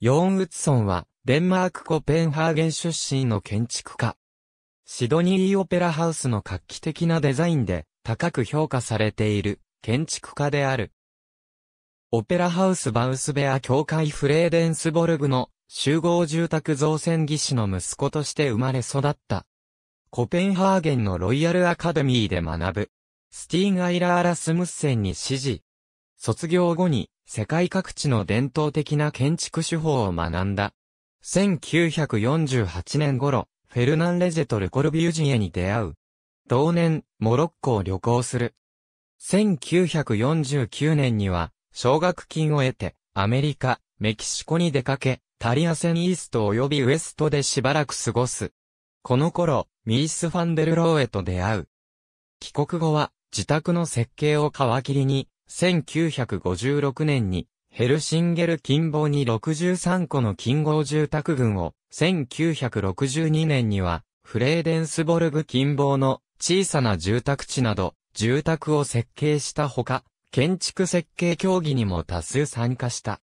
ヨーン・ウッソンは、デンマークコペンハーゲン出身の建築家。シドニー・オペラハウスの画期的なデザインで、高く評価されている、建築家である。オペラハウスバウスベア教会フレーデンスボルグの集合住宅造船技師の息子として生まれ育った。コペンハーゲンのロイヤルアカデミーで学ぶ。スティーン・アイラー・ラスムッセンに指示。卒業後に世界各地の伝統的な建築手法を学んだ。1948年頃、フェルナンレジェとルコルビュージエに出会う。同年、モロッコを旅行する。1949年には、奨学金を得て、アメリカ、メキシコに出かけ、タリアセンイースト及びウエストでしばらく過ごす。この頃、ミース・ファンデル・ローエと出会う。帰国後は、自宅の設計を皮切りに、1956年にヘルシンゲル近傍に63個の近傍住宅群を、1962年にはフレーデンスボルグ近傍の小さな住宅地など、住宅を設計したほか、建築設計協議にも多数参加した。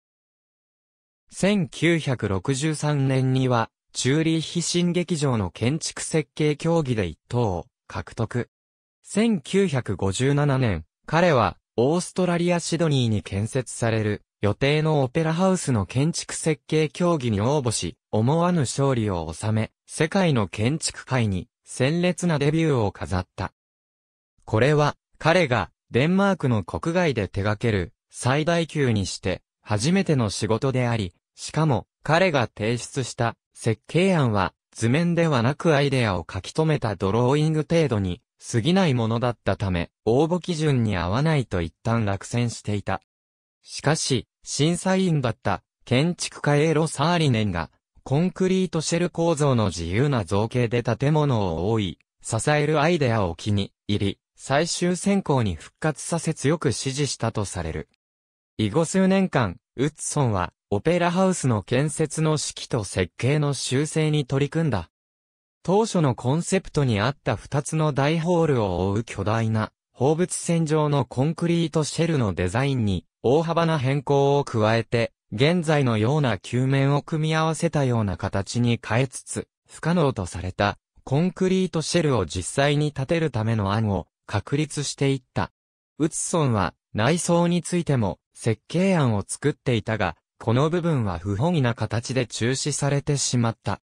1963年には、チューリーヒ新劇場の建築設計協議で一等を獲得。1957年、彼はオーストラリア・シドニーに建設される予定のオペラハウスの建築設計協議に応募し、思わぬ勝利を収め、世界の建築界に鮮烈なデビューを飾った。これは、彼がデンマークの国外で手掛ける最大級にして初めての仕事であり、しかも彼が提出した設計案は図面ではなくアイデアを書き留めたドローイング程度に過ぎないものだったため、応募基準に合わないと一旦落選していた。しかし、審査員だった建築家エロ・サーリネンが、コンクリートシェル構造の自由な造形で建物を覆い、支えるアイデアを気に入り、最終選考に復活させ強く支持したとされる。以後数年間、ウッソンは、オペラハウスの建設の指揮と設計の修正に取り組んだ。当初のコンセプトにあった2つの大ホールを覆う巨大な放物線上のコンクリートシェルのデザインに大幅な変更を加えて、現在のような球面を組み合わせたような形に変えつつ、不可能とされたコンクリートシェルを実際に建てるための案を確立していった。ウツソンは内装についても設計案を作っていたが、この部分は不本意な形で中止されてしまった。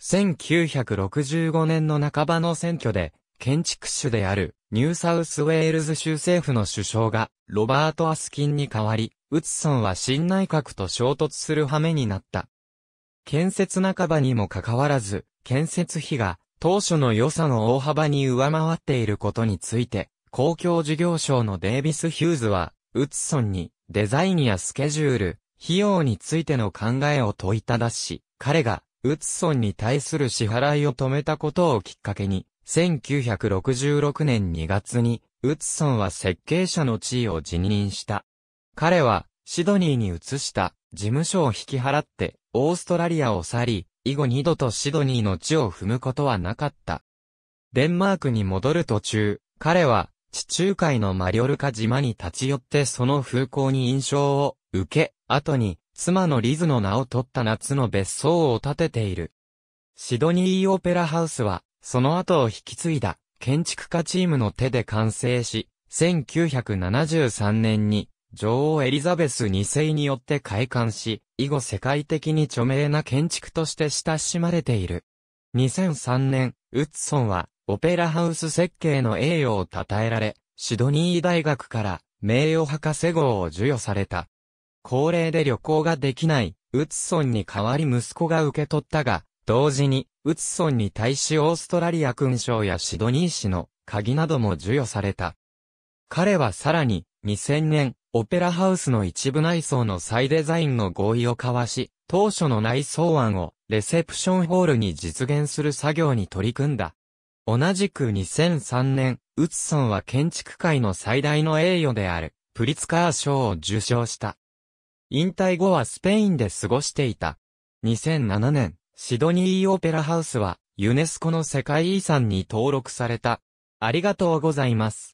1965年の半ばの選挙で、建築主であるニューサウスウェールズ州政府の首相がロバート・アスキンに代わり、ウツソンは新内閣と衝突する羽目になった。建設半ばにもかかわらず、建設費が当初の予算を大幅に上回っていることについて、公共事業省のデイビス・ヒューズは、ウツソンにデザインやスケジュール、費用についての考えを問いただし、彼がウツソンに対する支払いを止めたことをきっかけに、1966年2月に、ウツソンは設計者の地位を辞任した。彼は、シドニーに移した事務所を引き払って、オーストラリアを去り、以後二度とシドニーの地を踏むことはなかった。デンマークに戻る途中、彼は、地中海のマリョルカ島に立ち寄ってその風光に印象を受け、後に妻のリズの名を取った夏の別荘を建てている。シドニーオペラハウスは、その後を引き継いだ建築家チームの手で完成し、1973年に女王エリザベス2世によって開館し、以後世界的に著名な建築として親しまれている。2003年、ウッソンはオペラハウス設計の栄誉を称えられ、シドニー大学から名誉博士号を授与された。高齢で旅行ができない、ウツソンに代わり息子が受け取ったが、同時に、ウツソンに対しオーストラリア勲章やシドニー市の鍵なども授与された。彼はさらに、2000年、オペラハウスの一部内装の再デザインの合意を交わし、当初の内装案をレセプションホールに実現する作業に取り組んだ。同じく2003年、ウツソンは建築界の最大の栄誉である、プリツカー賞を受賞した。引退後はスペインで過ごしていた。2007年、シドニーオペラハウスはユネスコの世界遺産に登録された。ありがとうございます。